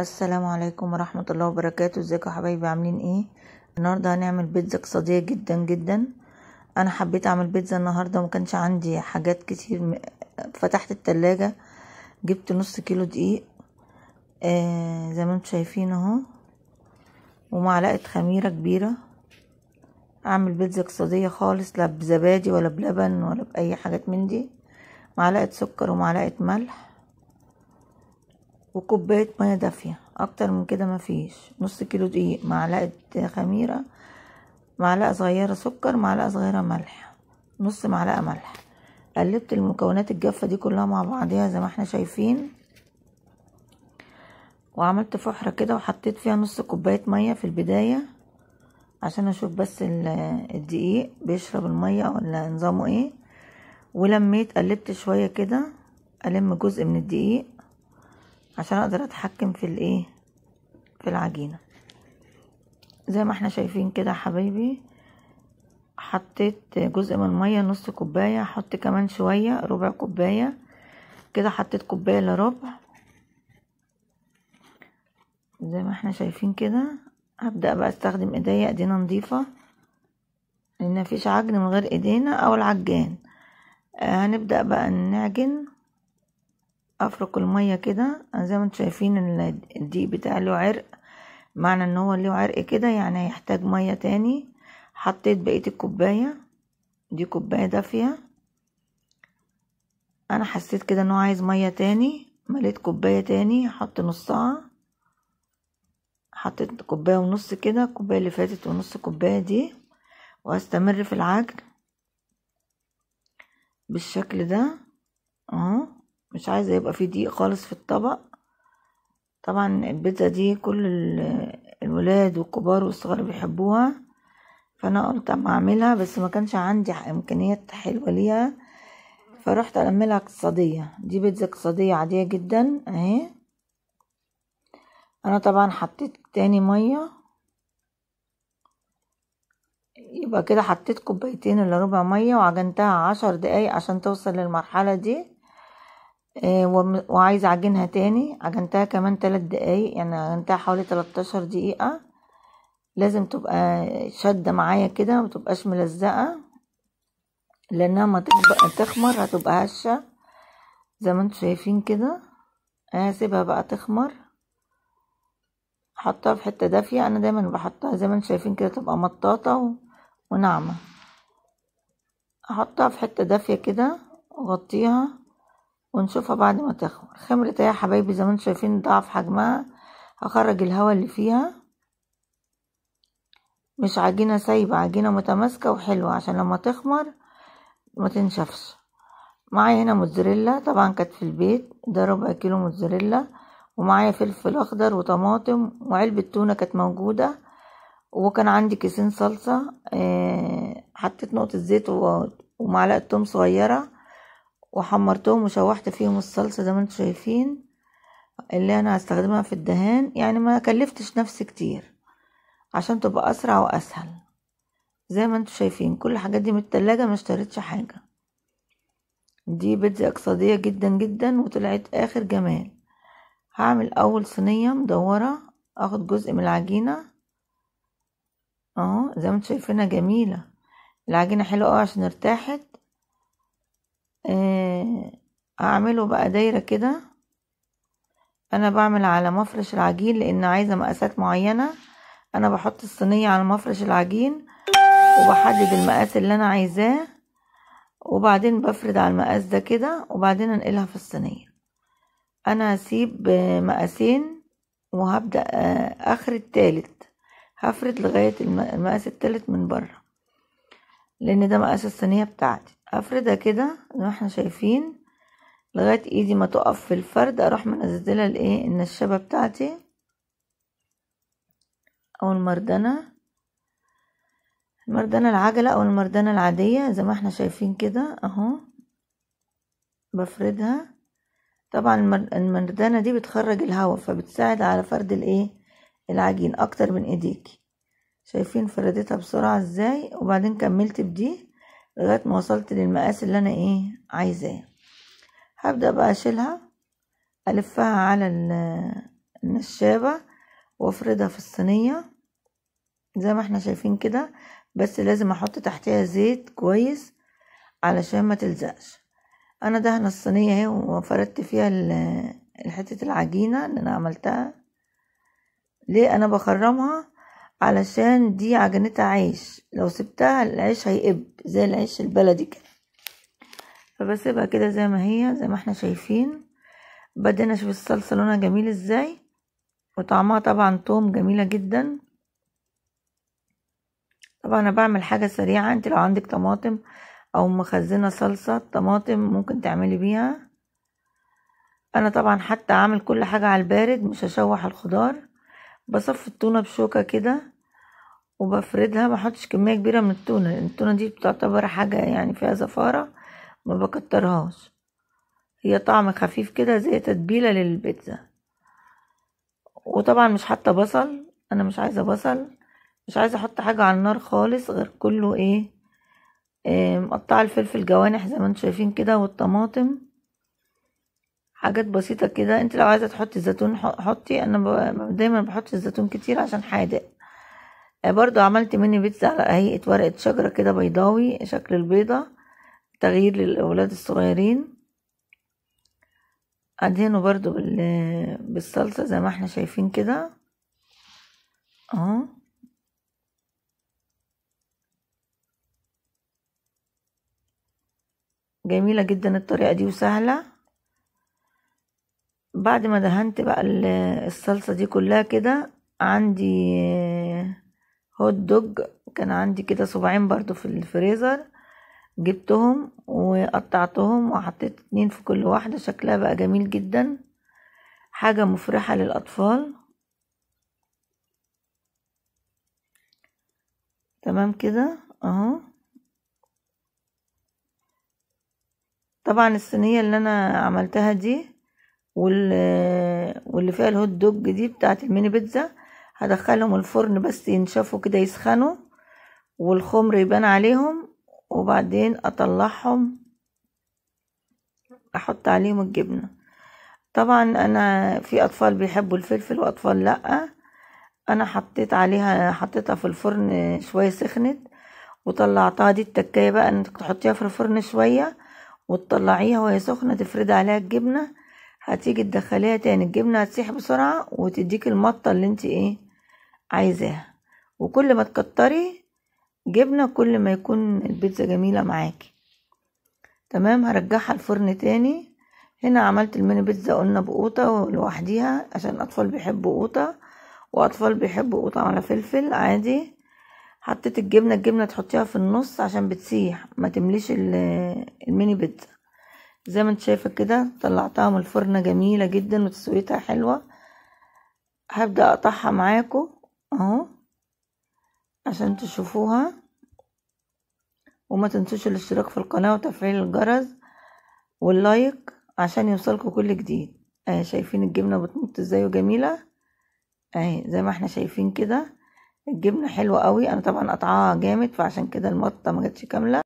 السلام عليكم ورحمة الله وبركاته ازيكم يا حبايبي عاملين ايه النهاردة هنعمل بيتزا اقتصادية جدا جدا انا حبيت اعمل بيتزا النهاردة ومكانش عندي حاجات كتير فتحت التلاجة جبت نص كيلو دقيق آه زي ما انتم شايفين اهو ومعلقة خميرة كبيرة اعمل بيتزا اقتصادية خالص لا بزبادي ولا بلبن ولا بأي حاجات من دي معلقة سكر ومعلقة ملح وكوباية مية دافية أكتر من كده مفيش نص كيلو دقيق معلقة خميرة معلقة صغيرة سكر معلقة صغيرة ملح نص معلقة ملح قلبت المكونات الجافة دي كلها مع بعضيها زي ما احنا شايفين وعملت فحرة كده وحطيت فيها نص كوباية مية في البداية عشان اشوف بس الدقيق بيشرب المية ولا نظامه ايه ولميت قلبت شوية كده ألم جزء من الدقيق عشان اقدر اتحكم في الايه في العجينة زي ما احنا شايفين كده حبايبي حطيت جزء من المية نص كوباية احط كمان شوية ربع كوباية كده حطيت كوباية الا ربع زي ما احنا شايفين كده هبدأ بقى استخدم ايديا ايدينا نضيفة لان مفيش عجن من غير ايدينا او العجان آه، هنبدأ بقى نعجن افرك المية كده زي ما انتم شايفين ان الدقيق بتاعي له عرق معنى ان هو له عرق كده يعني هيحتاج مية تاني حطيت بقية الكوباية دي كوباية دافية انا حسيت كده ان هو عايز مية تاني مليت كوباية تاني هحط نصها حطيت كوباية ونص كده الكوباية اللي فاتت ونص كوباية دي وهستمر في العجن بالشكل ده اهو مش عايزة يبقى فيه ضيق خالص في الطبق طبعا البيتزا دي كل الولاد والكبار والصغار بيحبوها فانا قلت اما اعملها بس ما كانش عندي امكانيات حلوه ليها فرحت اعملها اقتصاديه دي بيتزا اقتصاديه عاديه جدا اهي انا طبعا حطيت تاني ميه يبقى كده حطيت كوبايتين الا ربع ميه وعجنتها عشر دقايق عشان توصل للمرحله دي آه، وعايزة اعجنها تاني عجنتها كمان تلات دقايق يعني عجنتها حوالي تلتاشر دقيقة لازم تبقى شدة معايا كده متبقاش ملزقة لانها ما تخمر هتبقى هشة زي ما انتوا شايفين كده آه، هسيبها بقى تخمر حطها في حتة دافية انا دايما بحطها زي ما انتوا شايفين كده تبقى مطاطة وناعمة احطها في حتة دافية كده واغطيها ونشوفها بعد ما تخمر خمرت يا حبايبي زي ما انتم شايفين ضعف حجمها هخرج الهواء اللي فيها مش عجينة سايبة عجينة متماسكة وحلوة عشان لما تخمر ما تنشفش معايا هنا موتزاريلا طبعا كانت في البيت ده ربع كيلو موتزاريلا ومعايا فلفل اخضر وطماطم وعلبة تونة كانت موجودة وكان عندي كيسين صلصة آه، حطيت نقطة زيت ومعلقة توم صغيرة وحمرتهم وشوحت فيهم الصلصة زي ما انتم شايفين اللي انا هستخدمها في الدهان يعني ما كلفتش نفسي كتير عشان تبقى اسرع واسهل زي ما انتم شايفين كل الحاجات دي من التلاجة ما اشتريتش حاجة دي بيتزا اقتصادية جدا جدا وطلعت اخر جمال هعمل اول صينية مدورة اخد جزء من العجينة اهو زي ما انتم شايفينها جميلة العجينة حلوة اوي عشان ارتاحت هعمله آه، بقى دايرة كده انا بعمل على مفرش العجين لان عايزة مقاسات معينة انا بحط الصينية على مفرش العجين وبحدد المقاس اللي انا عايزاه وبعدين بفرد على المقاس ده كده وبعدين انقلها في الصينية انا هسيب مقاسين وهبدأ آه، اخر التالت هفرد لغاية المقاس التالت من بره لان ده مقاس الصينية بتاعتي افردها كده زي ما احنا شايفين لغايه ايدي ما تقف في الفرد اروح منزلها الايه النشابه بتاعتي او المردنه المردنه العجله او المردنه العاديه زي ما احنا شايفين كده اهو بفردها طبعا المردنة دي بتخرج الهواء فبتساعد على فرد الايه العجين اكتر من ايديكي شايفين فردتها بسرعة ازاي وبعدين كملت بدي لغاية ما وصلت للمقاس اللي انا ايه عايزاه هبدأ بقى اشيلها الفها على النشابة وافردها في الصينية زي ما احنا شايفين كده بس لازم احط تحتها زيت كويس علشان ما تلزقش انا دهنة الصينية اهي وفردت فيها حتة العجينة اللي انا عملتها ليه انا بخرمها علشان دي عجنتها عيش لو سبتها العيش هيقب زي العيش البلدي كده فبسيبها كده زي ما هي زي ما احنا شايفين بدينا اشوف الصلصه لونها جميل ازاي وطعمها طبعا توم جميله جدا طبعا انا بعمل حاجه سريعه انت لو عندك طماطم او مخزنه صلصه طماطم ممكن تعملي بيها انا طبعا حتى عامل كل حاجه على البارد مش هشوح الخضار بصفي التونه بشوكه كده وبفردها بحطش كميه كبيره من التونه لان التونه دي بتعتبر حاجه يعني فيها زفاره ما بكترهاش هي طعم خفيف كده زي تتبيله للبيتزا وطبعا مش حاطه بصل انا مش عايزه بصل مش عايزه احط حاجه على النار خالص غير كله ايه, إيه، مقطعه الفلفل جوانح زي ما انتم شايفين كده والطماطم حاجات بسيطة كده انت لو عايزة تحطي زيتون حطي انا دايما بحط الزيتون كتير عشان حادق آه، برضو عملت مني بيتزا على هيئة ورقة شجرة كده بيضاوي شكل البيضة تغيير للأولاد الصغيرين أدهنه برضو بالصلصة زي ما احنا شايفين كده اهو جميلة جدا الطريقة دي وسهلة بعد ما دهنت بقى الصلصة دي كلها كده عندي هوت دوج كان عندي كده صباعين برضو في الفريزر جبتهم وقطعتهم وحطيت اتنين في كل واحدة شكلها بقى جميل جدا حاجة مفرحة للأطفال تمام كده اهو طبعا الصينية اللي انا عملتها دي واللي فيها الهوت دوج دي بتاعت الميني بيتزا هدخلهم الفرن بس ينشفوا كده يسخنوا والخمر يبان عليهم وبعدين اطلعهم احط عليهم الجبنه طبعا انا في اطفال بيحبوا الفلفل واطفال لا انا حطيت عليها حطيتها في الفرن شويه سخنت وطلعتها دي التكايه بقى انك تحطيها في الفرن شويه وتطلعيها وهي سخنه تفردي عليها الجبنه هتيجي تدخليها تاني الجبنة هتسيح بسرعة وتديك المطة اللي انت ايه عايزاها وكل ما تكتري جبنة كل ما يكون البيتزا جميلة معاكي تمام هرجعها الفرن تاني هنا عملت الميني بيتزا قلنا بقوطة لوحديها عشان اطفال بيحبوا قوطة واطفال بيحبوا قوطة على فلفل عادي حطيت الجبنة الجبنة تحطيها في النص عشان بتسيح ما تمليش الميني بيتزا زي ما انت شايفه كده طلعتها من الفرن جميله جدا وتسويتها حلوه هبدا اقطعها معاكم اهو عشان تشوفوها وما تنسوش الاشتراك في القناه وتفعيل الجرس واللايك عشان يوصلكوا كل جديد اهي شايفين الجبنه بتمط ازاي وجميله اهي زي ما احنا شايفين كده الجبنه حلوه قوي انا طبعا قطعها جامد فعشان كده المطه ما جاتش كامله